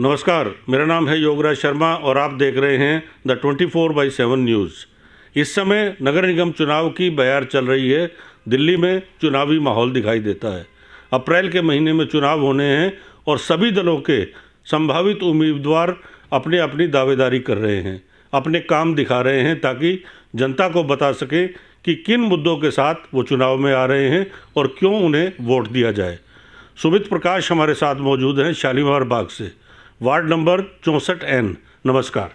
नमस्कार मेरा नाम है योगराज शर्मा और आप देख रहे हैं the twenty four by seven news इस समय नगर निगम चुनाव की बयार चल रही है दिल्ली में चुनावी माहौल दिखाई देता है अप्रैल के महीने में चुनाव होने हैं और सभी दलों के संभावित उम्मीदवार अपने अपनी दावेदारी कर रहे हैं अपने काम दिखा रहे हैं ताकि जनता को बता सके कि किन मुद्दों के साथ वो चुनाव में आ रहे हैं और क्यों उन्हें वोट दिया जाए सुमित प्रकाश हमारे साथ मौजूद हैं शालीमार बाग से वार्ड नंबर चौंसठ एन नमस्कार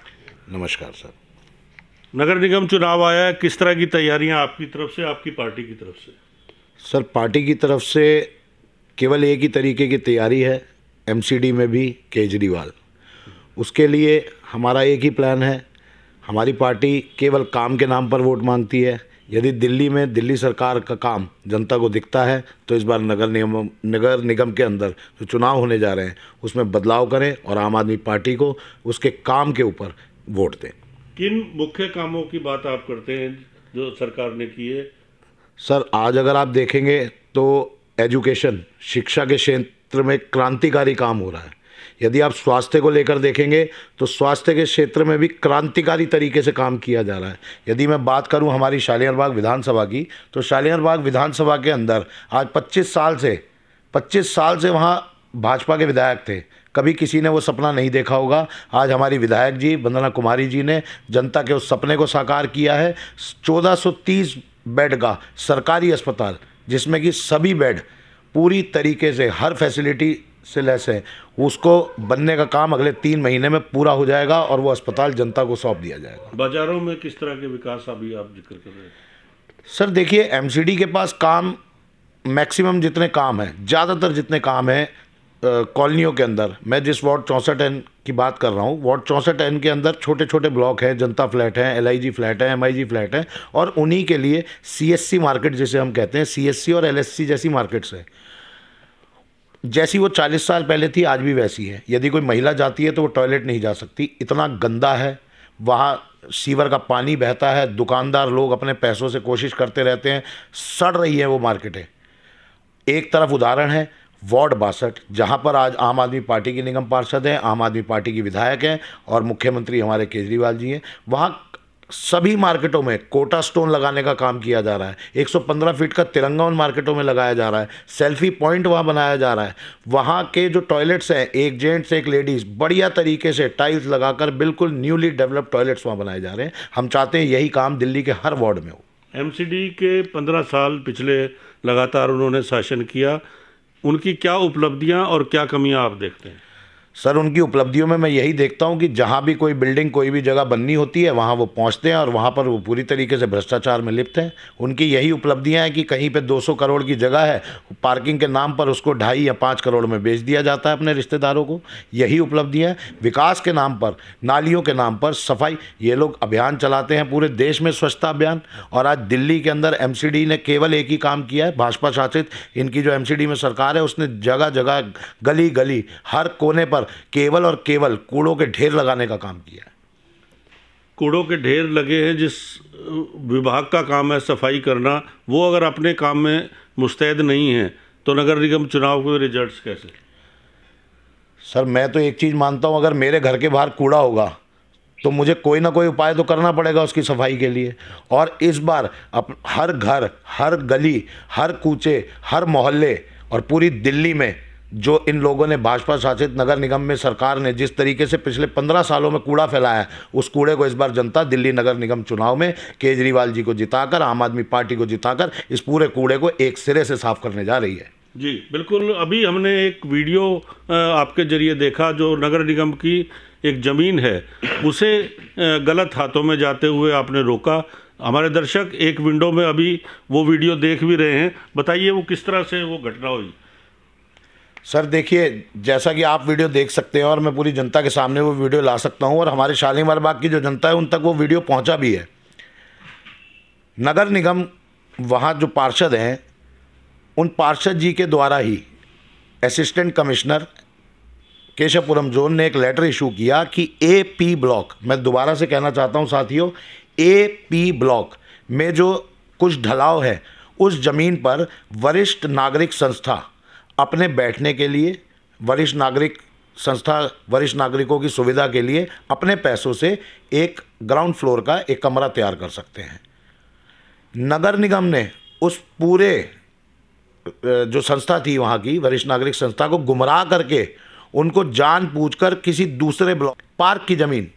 नमस्कार सर नगर निगम चुनाव आया है किस तरह की तैयारियां आपकी तरफ से आपकी पार्टी की तरफ से सर पार्टी की तरफ से केवल एक ही तरीके की तैयारी है एमसीडी में भी केजरीवाल उसके लिए हमारा एक ही प्लान है हमारी पार्टी केवल काम के नाम पर वोट मांगती है यदि दिल्ली में दिल्ली सरकार का काम जनता को दिखता है तो इस बार नगर निगम नगर निगम के अंदर जो चुनाव होने जा रहे हैं उसमें बदलाव करें और आम आदमी पार्टी को उसके काम के ऊपर वोट दें किन मुख्य कामों की बात आप करते हैं जो सरकार ने की है सर आज अगर आप देखेंगे तो एजुकेशन शिक्षा के क्षेत्र में क्रांतिकारी काम हो रहा है यदि आप स्वास्थ्य को लेकर देखेंगे तो स्वास्थ्य के क्षेत्र में भी क्रांतिकारी तरीके से काम किया जा रहा है यदि मैं बात करूं हमारी शालियरबाग विधानसभा की तो शालियरबाग विधानसभा के अंदर आज 25 साल से 25 साल से वहाँ भाजपा के विधायक थे कभी किसी ने वो सपना नहीं देखा होगा आज हमारी विधायक जी वंदना कुमारी जी ने जनता के उस सपने को साकार किया है चौदह बेड का सरकारी अस्पताल जिसमें कि सभी बेड पूरी तरीके से हर फैसिलिटी से लेस है उसको बनने का काम अगले तीन महीने में पूरा हो जाएगा और वो अस्पताल जनता को सौंप दिया जाएगा बाज़ारों में किस तरह के विकास अभी आप जिक्र कर रहे हैं सर देखिए एमसीडी के पास काम मैक्सिमम जितने काम हैं ज़्यादातर जितने काम हैं कॉलोनियों के अंदर मैं जिस वार्ड चौंसठ एन की बात कर रहा हूँ वार्ड चौंसठ एन के अंदर छोटे छोटे ब्लॉक हैं जनता फ्लैट हैं एल फ्लैट हैं एम फ्लैट हैं और उन्हीं के लिए सी मार्केट जिसे हम कहते हैं सी और एल जैसी मार्केट्स हैं जैसी वो चालीस साल पहले थी आज भी वैसी है यदि कोई महिला जाती है तो वो टॉयलेट नहीं जा सकती इतना गंदा है वहाँ सीवर का पानी बहता है दुकानदार लोग अपने पैसों से कोशिश करते रहते हैं सड़ रही है वो मार्केटें एक तरफ उदाहरण है वार्ड बासठ जहाँ पर आज आम आदमी पार्टी की निगम पार्षद हैं आम आदमी पार्टी की विधायक हैं और मुख्यमंत्री हमारे केजरीवाल जी हैं वहाँ सभी मार्केटों में कोटा स्टोन लगाने का काम किया जा रहा है 115 फीट का तिरंगा उन मार्केटों में लगाया जा रहा है सेल्फी पॉइंट वहाँ बनाया जा रहा है वहाँ के जो टॉयलेट्स हैं एक जेंट्स एक लेडीज़ बढ़िया तरीके से टाइल्स लगाकर बिल्कुल न्यूली डेवलप टॉयलेट्स वहाँ बनाए जा रहे हैं हम चाहते हैं यही काम दिल्ली के हर वार्ड में हो एम के पंद्रह साल पिछले लगातार उन्होंने शासन किया उनकी क्या उपलब्धियाँ और क्या कमियाँ आप देखते हैं सर उनकी उपलब्धियों में मैं यही देखता हूँ कि जहाँ भी कोई बिल्डिंग कोई भी जगह बननी होती है वहाँ वो पहुँचते हैं और वहाँ पर वो पूरी तरीके से भ्रष्टाचार में लिप्त हैं उनकी यही उपलब्धियाँ हैं कि कहीं पे 200 करोड़ की जगह है पार्किंग के नाम पर उसको ढाई या पाँच करोड़ में बेच दिया जाता है अपने रिश्तेदारों को यही उपलब्धियाँ विकास के नाम पर नालियों के नाम पर सफाई ये लोग अभियान चलाते हैं पूरे देश में स्वच्छता अभियान और आज दिल्ली के अंदर एम ने केवल एक ही काम किया है भाजपा शासित इनकी जो एम में सरकार है उसने जगह जगह गली गली हर कोने पर पर केवल और केवल कूड़ों के ढेर लगाने का काम किया है कूड़ों के ढेर लगे हैं जिस विभाग का काम है सफाई करना वो अगर अपने काम में मुस्तैद नहीं है तो नगर निगम चुनाव के रिजल्ट्स कैसे सर मैं तो एक चीज़ मानता हूँ अगर मेरे घर के बाहर कूड़ा होगा तो मुझे कोई ना कोई उपाय तो करना पड़ेगा उसकी सफाई के लिए और इस बार अप हर घर हर गली हर कूचे हर मोहल्ले और पूरी दिल्ली में जो इन लोगों ने भाजपा शासित नगर निगम में सरकार ने जिस तरीके से पिछले पंद्रह सालों में कूड़ा फैलाया है उस कूड़े को इस बार जनता दिल्ली नगर निगम चुनाव में केजरीवाल जी को जिताकर आम आदमी पार्टी को जिताकर इस पूरे कूड़े को एक सिरे से साफ करने जा रही है जी बिल्कुल अभी हमने एक वीडियो आपके जरिए देखा जो नगर निगम की एक ज़मीन है उसे गलत हाथों में जाते हुए आपने रोका हमारे दर्शक एक विंडो में अभी वो वीडियो देख भी रहे हैं बताइए वो किस तरह से वो घटना हुई सर देखिए जैसा कि आप वीडियो देख सकते हैं और मैं पूरी जनता के सामने वो वीडियो ला सकता हूं और हमारे शालीमार बाग की जो जनता है उन तक वो वीडियो पहुंचा भी है नगर निगम वहाँ जो पार्षद हैं उन पार्षद जी के द्वारा ही असिस्टेंट कमिश्नर केशवपुरम जोन ने एक लेटर इशू किया कि ए पी ब्लॉक मैं दोबारा से कहना चाहता हूँ साथियों ए पी ब्लॉक में जो कुछ ढलाव है उस ज़मीन पर वरिष्ठ नागरिक संस्था अपने बैठने के लिए वरिष्ठ नागरिक संस्था वरिष्ठ नागरिकों की सुविधा के लिए अपने पैसों से एक ग्राउंड फ्लोर का एक कमरा तैयार कर सकते हैं नगर निगम ने उस पूरे जो संस्था थी वहाँ की वरिष्ठ नागरिक संस्था को गुमराह करके उनको जान पूछ कर किसी दूसरे ब्लॉक पार्क की ज़मीन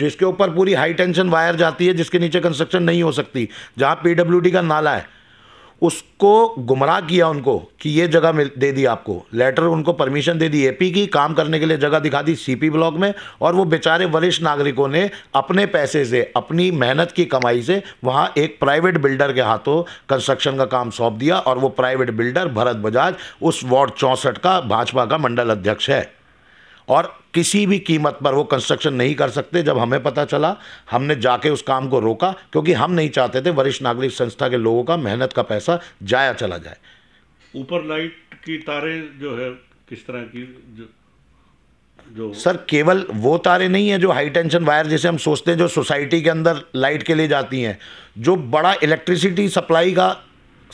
जिसके ऊपर पूरी हाई टेंशन वायर जाती है जिसके नीचे कंस्ट्रक्शन नहीं हो सकती जहाँ पी का नाला है उसको गुमराह किया उनको कि ये जगह मिल दे दी आपको लेटर उनको परमिशन दे दी एपी की काम करने के लिए जगह दिखा दी सीपी ब्लॉक में और वो बेचारे वरिष्ठ नागरिकों ने अपने पैसे से अपनी मेहनत की कमाई से वहाँ एक प्राइवेट बिल्डर के हाथों कंस्ट्रक्शन का काम सौंप दिया और वो प्राइवेट बिल्डर भरत बजाज उस वार्ड चौंसठ का भाजपा का मंडल अध्यक्ष है और किसी भी कीमत पर वो कंस्ट्रक्शन नहीं कर सकते जब हमें पता चला हमने जाके उस काम को रोका क्योंकि हम नहीं चाहते थे वरिष्ठ नागरिक संस्था के लोगों का मेहनत का पैसा जाया चला जाए ऊपर लाइट की तारे जो है किस तरह की जो जो सर केवल वो तारे नहीं है जो हाई टेंशन वायर जैसे हम सोचते हैं जो सोसाइटी के अंदर लाइट के लिए जाती हैं जो बड़ा इलेक्ट्रिसिटी सप्लाई का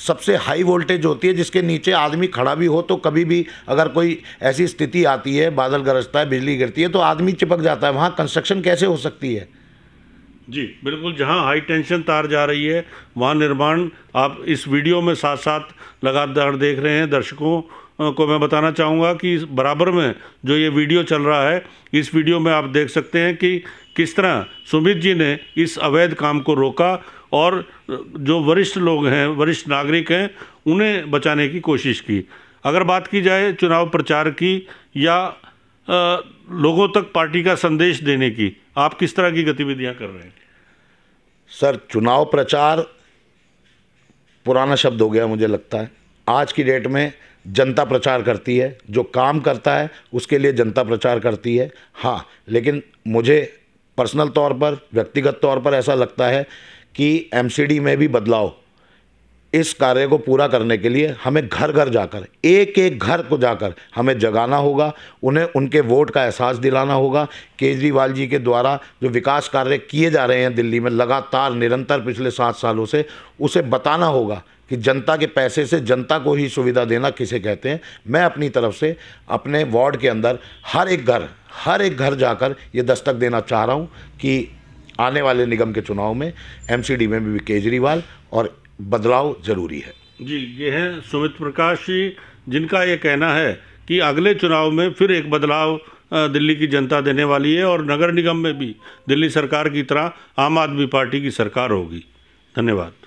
सबसे हाई वोल्टेज होती है जिसके नीचे आदमी खड़ा भी हो तो कभी भी अगर कोई ऐसी स्थिति आती है बादल गरजता है बिजली गिरती है तो आदमी चिपक जाता है वहाँ कंस्ट्रक्शन कैसे हो सकती है जी बिल्कुल जहाँ हाई टेंशन तार जा रही है वहाँ निर्माण आप इस वीडियो में साथ साथ लगातार देख रहे हैं दर्शकों को मैं बताना चाहूँगा कि बराबर में जो ये वीडियो चल रहा है इस वीडियो में आप देख सकते हैं कि किस तरह सुमित जी ने इस अवैध काम को रोका और जो वरिष्ठ लोग हैं वरिष्ठ नागरिक हैं उन्हें बचाने की कोशिश की अगर बात की जाए चुनाव प्रचार की या आ, लोगों तक पार्टी का संदेश देने की आप किस तरह की गतिविधियां कर रहे हैं सर चुनाव प्रचार पुराना शब्द हो गया मुझे लगता है आज की डेट में जनता प्रचार करती है जो काम करता है उसके लिए जनता प्रचार करती है हाँ लेकिन मुझे पर्सनल तौर पर व्यक्तिगत तौर पर ऐसा लगता है कि एमसीडी में भी बदलाव इस कार्य को पूरा करने के लिए हमें घर घर जाकर एक एक घर को जाकर हमें जगाना होगा उन्हें उनके वोट का एहसास दिलाना होगा केजरीवाल जी के द्वारा जो विकास कार्य किए जा रहे हैं दिल्ली में लगातार निरंतर पिछले सात सालों से उसे बताना होगा कि जनता के पैसे से जनता को ही सुविधा देना किसे कहते हैं मैं अपनी तरफ से अपने वार्ड के अंदर हर एक घर हर एक घर जाकर ये दस्तक देना चाह रहा हूँ कि आने वाले निगम के चुनाव में एमसीडी में भी केजरीवाल और बदलाव जरूरी है जी ये हैं सुमित प्रकाश जी जिनका ये कहना है कि अगले चुनाव में फिर एक बदलाव दिल्ली की जनता देने वाली है और नगर निगम में भी दिल्ली सरकार की तरह आम आदमी पार्टी की सरकार होगी धन्यवाद